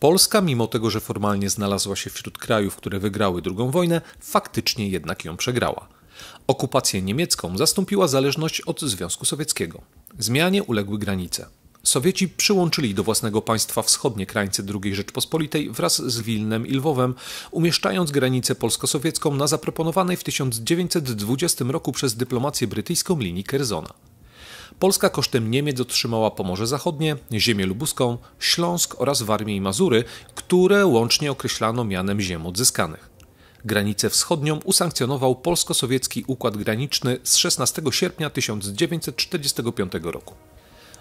Polska, mimo tego, że formalnie znalazła się wśród krajów, które wygrały II wojnę, faktycznie jednak ją przegrała. Okupację niemiecką zastąpiła zależność od Związku Sowieckiego. Zmianie uległy granice. Sowieci przyłączyli do własnego państwa wschodnie krańce II Rzeczpospolitej wraz z Wilnem i Lwowem, umieszczając granicę polsko-sowiecką na zaproponowanej w 1920 roku przez dyplomację brytyjską linii Kerzona. Polska kosztem Niemiec otrzymała Pomorze Zachodnie, ziemię lubuską, Śląsk oraz Warmię i Mazury, które łącznie określano mianem ziem odzyskanych. Granicę wschodnią usankcjonował polsko-sowiecki układ graniczny z 16 sierpnia 1945 roku.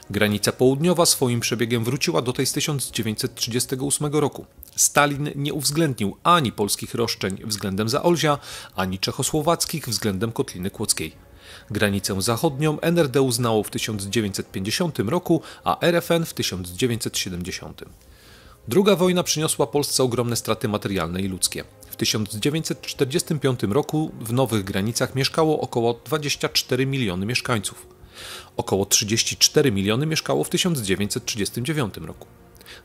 Granica południowa swoim przebiegiem wróciła do tej z 1938 roku. Stalin nie uwzględnił ani polskich roszczeń względem Zaolzia, ani czechosłowackich względem Kotliny Kłodzkiej. Granicę zachodnią NRD uznało w 1950 roku, a RFN w 1970. Druga wojna przyniosła Polsce ogromne straty materialne i ludzkie. W 1945 roku w nowych granicach mieszkało około 24 miliony mieszkańców. Około 34 miliony mieszkało w 1939 roku.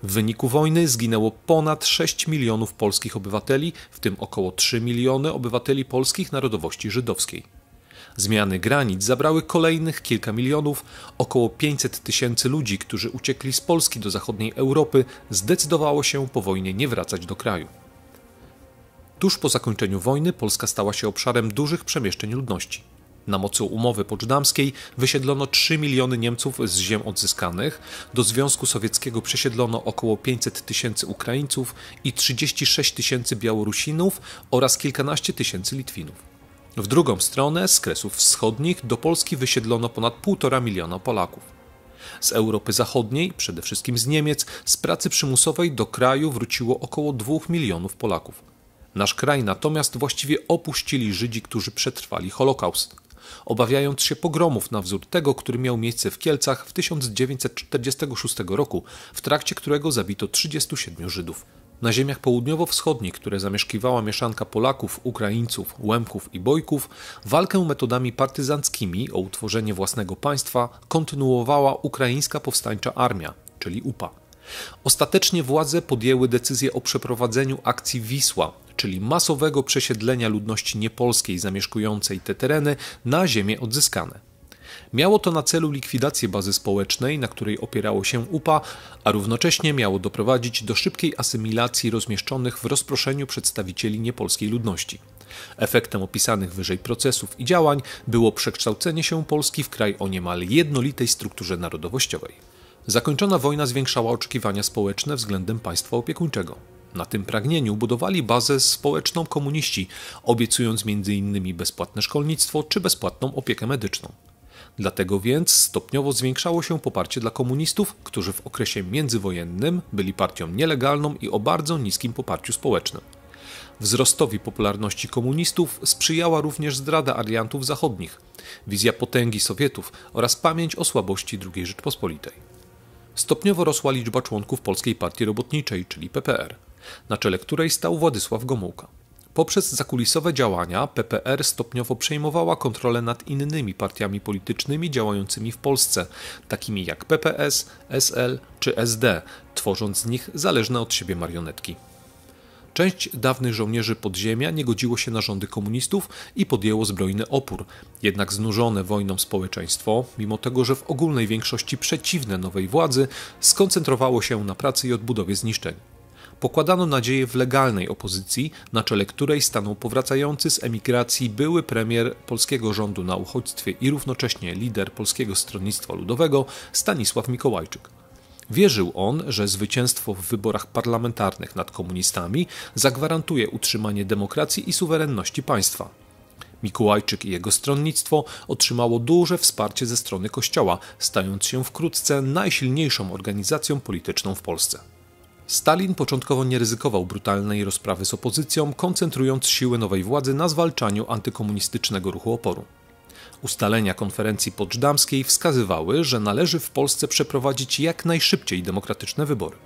W wyniku wojny zginęło ponad 6 milionów polskich obywateli, w tym około 3 miliony obywateli polskich narodowości żydowskiej. Zmiany granic zabrały kolejnych kilka milionów. Około 500 tysięcy ludzi, którzy uciekli z Polski do zachodniej Europy, zdecydowało się po wojnie nie wracać do kraju. Tuż po zakończeniu wojny Polska stała się obszarem dużych przemieszczeń ludności. Na mocy umowy poczdamskiej wysiedlono 3 miliony Niemców z ziem odzyskanych, do Związku Sowieckiego przesiedlono około 500 tysięcy Ukraińców i 36 tysięcy Białorusinów oraz kilkanaście tysięcy Litwinów. W drugą stronę, z Kresów Wschodnich, do Polski wysiedlono ponad 1,5 miliona Polaków. Z Europy Zachodniej, przede wszystkim z Niemiec, z pracy przymusowej do kraju wróciło około 2 milionów Polaków. Nasz kraj natomiast właściwie opuścili Żydzi, którzy przetrwali Holokaust obawiając się pogromów na wzór tego, który miał miejsce w Kielcach w 1946 roku, w trakcie którego zabito 37 Żydów. Na ziemiach południowo-wschodnich, które zamieszkiwała mieszanka Polaków, Ukraińców, Łemków i Bojków, walkę metodami partyzanckimi o utworzenie własnego państwa kontynuowała Ukraińska Powstańcza Armia, czyli UPA. Ostatecznie władze podjęły decyzję o przeprowadzeniu akcji Wisła, czyli masowego przesiedlenia ludności niepolskiej zamieszkującej te tereny na ziemie odzyskane. Miało to na celu likwidację bazy społecznej, na której opierało się UPA, a równocześnie miało doprowadzić do szybkiej asymilacji rozmieszczonych w rozproszeniu przedstawicieli niepolskiej ludności. Efektem opisanych wyżej procesów i działań było przekształcenie się Polski w kraj o niemal jednolitej strukturze narodowościowej. Zakończona wojna zwiększała oczekiwania społeczne względem państwa opiekuńczego. Na tym pragnieniu budowali bazę społeczną komuniści, obiecując m.in. bezpłatne szkolnictwo czy bezpłatną opiekę medyczną. Dlatego więc stopniowo zwiększało się poparcie dla komunistów, którzy w okresie międzywojennym byli partią nielegalną i o bardzo niskim poparciu społecznym. Wzrostowi popularności komunistów sprzyjała również zdrada aliantów zachodnich, wizja potęgi Sowietów oraz pamięć o słabości II Rzeczpospolitej. Stopniowo rosła liczba członków Polskiej Partii Robotniczej, czyli PPR, na czele której stał Władysław Gomułka. Poprzez zakulisowe działania PPR stopniowo przejmowała kontrolę nad innymi partiami politycznymi działającymi w Polsce, takimi jak PPS, SL czy SD, tworząc z nich zależne od siebie marionetki. Część dawnych żołnierzy podziemia nie godziło się na rządy komunistów i podjęło zbrojny opór. Jednak znużone wojną społeczeństwo, mimo tego, że w ogólnej większości przeciwne nowej władzy, skoncentrowało się na pracy i odbudowie zniszczeń pokładano nadzieję w legalnej opozycji, na czele której stanął powracający z emigracji były premier polskiego rządu na uchodźstwie i równocześnie lider Polskiego Stronnictwa Ludowego Stanisław Mikołajczyk. Wierzył on, że zwycięstwo w wyborach parlamentarnych nad komunistami zagwarantuje utrzymanie demokracji i suwerenności państwa. Mikołajczyk i jego stronnictwo otrzymało duże wsparcie ze strony Kościoła, stając się wkrótce najsilniejszą organizacją polityczną w Polsce. Stalin początkowo nie ryzykował brutalnej rozprawy z opozycją, koncentrując siły nowej władzy na zwalczaniu antykomunistycznego ruchu oporu. Ustalenia konferencji poczdamskiej wskazywały, że należy w Polsce przeprowadzić jak najszybciej demokratyczne wybory.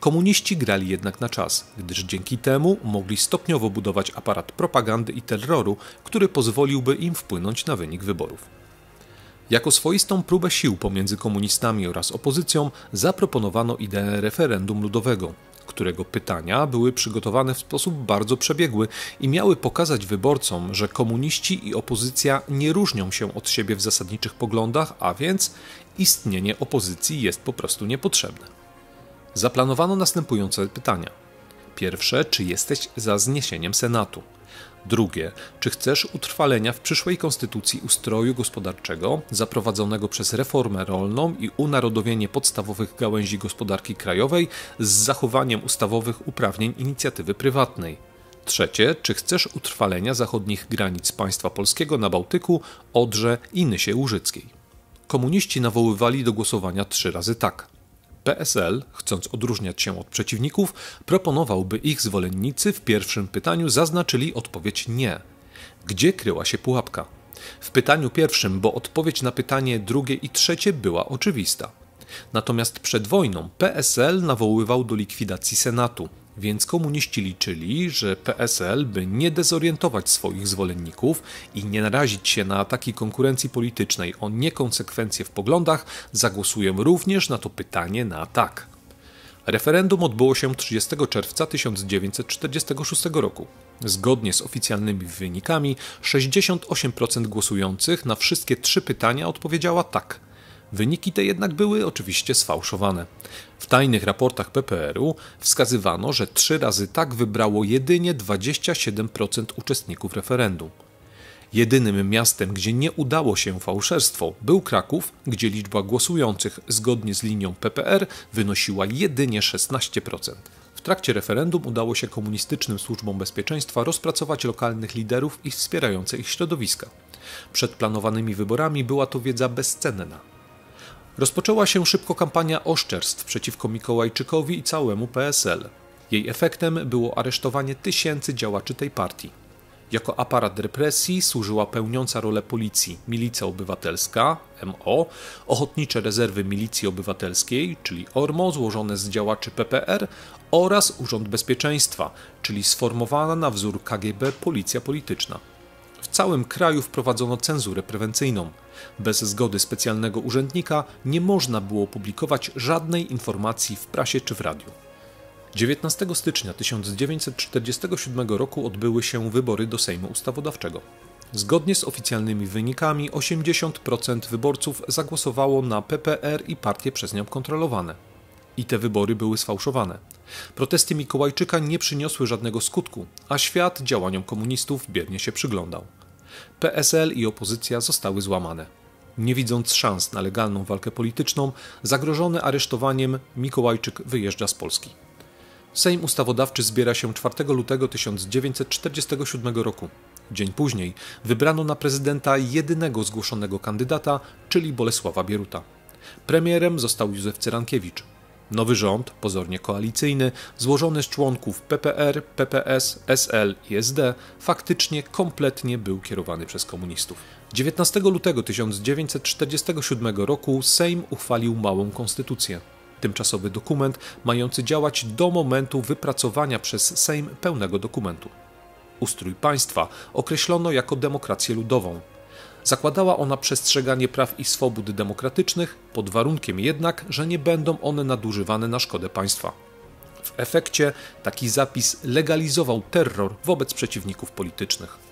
Komuniści grali jednak na czas, gdyż dzięki temu mogli stopniowo budować aparat propagandy i terroru, który pozwoliłby im wpłynąć na wynik wyborów. Jako swoistą próbę sił pomiędzy komunistami oraz opozycją zaproponowano ideę referendum ludowego, którego pytania były przygotowane w sposób bardzo przebiegły i miały pokazać wyborcom, że komuniści i opozycja nie różnią się od siebie w zasadniczych poglądach, a więc istnienie opozycji jest po prostu niepotrzebne. Zaplanowano następujące pytania. Pierwsze, czy jesteś za zniesieniem Senatu? Drugie, czy chcesz utrwalenia w przyszłej konstytucji ustroju gospodarczego zaprowadzonego przez reformę rolną i unarodowienie podstawowych gałęzi gospodarki krajowej z zachowaniem ustawowych uprawnień inicjatywy prywatnej? Trzecie, czy chcesz utrwalenia zachodnich granic państwa polskiego na Bałtyku, Odrze i Nysie Łużyckiej? Komuniści nawoływali do głosowania trzy razy tak. PSL, chcąc odróżniać się od przeciwników, proponował, by ich zwolennicy w pierwszym pytaniu zaznaczyli odpowiedź nie. Gdzie kryła się pułapka? W pytaniu pierwszym, bo odpowiedź na pytanie drugie i trzecie była oczywista. Natomiast przed wojną PSL nawoływał do likwidacji Senatu, więc komuniści liczyli, że PSL, by nie dezorientować swoich zwolenników i nie narazić się na ataki konkurencji politycznej o niekonsekwencje w poglądach, zagłosują również na to pytanie na tak. Referendum odbyło się 30 czerwca 1946 roku. Zgodnie z oficjalnymi wynikami, 68% głosujących na wszystkie trzy pytania odpowiedziała tak – Wyniki te jednak były oczywiście sfałszowane. W tajnych raportach PPR-u wskazywano, że trzy razy tak wybrało jedynie 27% uczestników referendum. Jedynym miastem, gdzie nie udało się fałszerstwo, był Kraków, gdzie liczba głosujących zgodnie z linią PPR wynosiła jedynie 16%. W trakcie referendum udało się komunistycznym służbom bezpieczeństwa rozpracować lokalnych liderów i wspierające ich środowiska. Przed planowanymi wyborami była to wiedza bezcenna. Rozpoczęła się szybko kampania oszczerstw przeciwko Mikołajczykowi i całemu PSL. Jej efektem było aresztowanie tysięcy działaczy tej partii. Jako aparat represji służyła pełniąca rolę policji Milicja Obywatelska, MO, Ochotnicze Rezerwy Milicji Obywatelskiej, czyli ORMO, złożone z działaczy PPR oraz Urząd Bezpieczeństwa, czyli sformowana na wzór KGB Policja Polityczna całym kraju wprowadzono cenzurę prewencyjną. Bez zgody specjalnego urzędnika nie można było publikować żadnej informacji w prasie czy w radiu. 19 stycznia 1947 roku odbyły się wybory do Sejmu Ustawodawczego. Zgodnie z oficjalnymi wynikami 80% wyborców zagłosowało na PPR i partie przez nią kontrolowane. I te wybory były sfałszowane. Protesty Mikołajczyka nie przyniosły żadnego skutku, a świat działaniom komunistów biernie się przyglądał. PSL i opozycja zostały złamane. Nie widząc szans na legalną walkę polityczną, zagrożony aresztowaniem, Mikołajczyk wyjeżdża z Polski. Sejm Ustawodawczy zbiera się 4 lutego 1947 roku. Dzień później wybrano na prezydenta jedynego zgłoszonego kandydata, czyli Bolesława Bieruta. Premierem został Józef Cyrankiewicz. Nowy rząd, pozornie koalicyjny, złożony z członków PPR, PPS, SL i SD, faktycznie kompletnie był kierowany przez komunistów. 19 lutego 1947 roku Sejm uchwalił małą konstytucję. Tymczasowy dokument mający działać do momentu wypracowania przez Sejm pełnego dokumentu. Ustrój państwa określono jako demokrację ludową, Zakładała ona przestrzeganie praw i swobód demokratycznych, pod warunkiem jednak, że nie będą one nadużywane na szkodę państwa. W efekcie taki zapis legalizował terror wobec przeciwników politycznych.